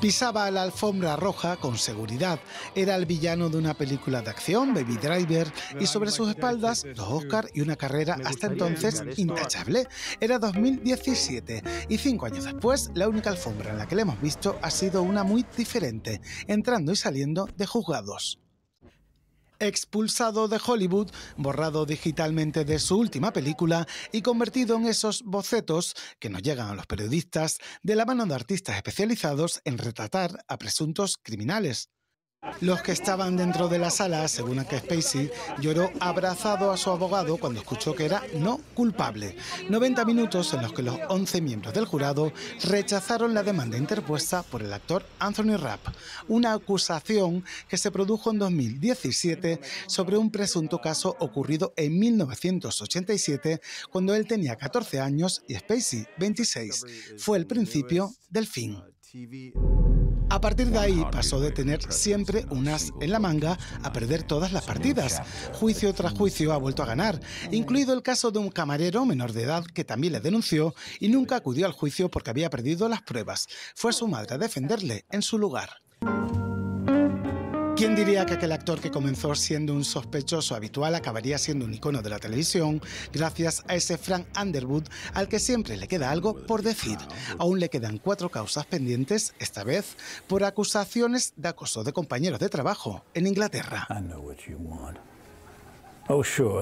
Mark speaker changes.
Speaker 1: Pisaba la alfombra roja con seguridad. Era el villano de una película de acción, Baby Driver, y sobre sus espaldas dos Oscars y una carrera hasta entonces intachable. Era 2017 y cinco años después la única alfombra en la que le hemos visto ha sido una muy diferente, entrando y saliendo de juzgados expulsado de Hollywood, borrado digitalmente de su última película y convertido en esos bocetos que nos llegan a los periodistas de la mano de artistas especializados en retratar a presuntos criminales. Los que estaban dentro de la sala, según a que Spacey, lloró abrazado a su abogado cuando escuchó que era no culpable. 90 minutos en los que los 11 miembros del jurado rechazaron la demanda interpuesta por el actor Anthony Rapp, una acusación que se produjo en 2017 sobre un presunto caso ocurrido en 1987 cuando él tenía 14 años y Spacey 26. Fue el principio del fin. A partir de ahí pasó de tener siempre un as en la manga a perder todas las partidas. Juicio tras juicio ha vuelto a ganar, incluido el caso de un camarero menor de edad que también le denunció y nunca acudió al juicio porque había perdido las pruebas. Fue su madre a defenderle en su lugar. ¿Quién diría que aquel actor que comenzó siendo un sospechoso habitual acabaría siendo un icono de la televisión gracias a ese Frank Underwood al que siempre le queda algo por decir? Aún le quedan cuatro causas pendientes, esta vez por acusaciones de acoso de compañeros de trabajo en Inglaterra.
Speaker 2: Oh,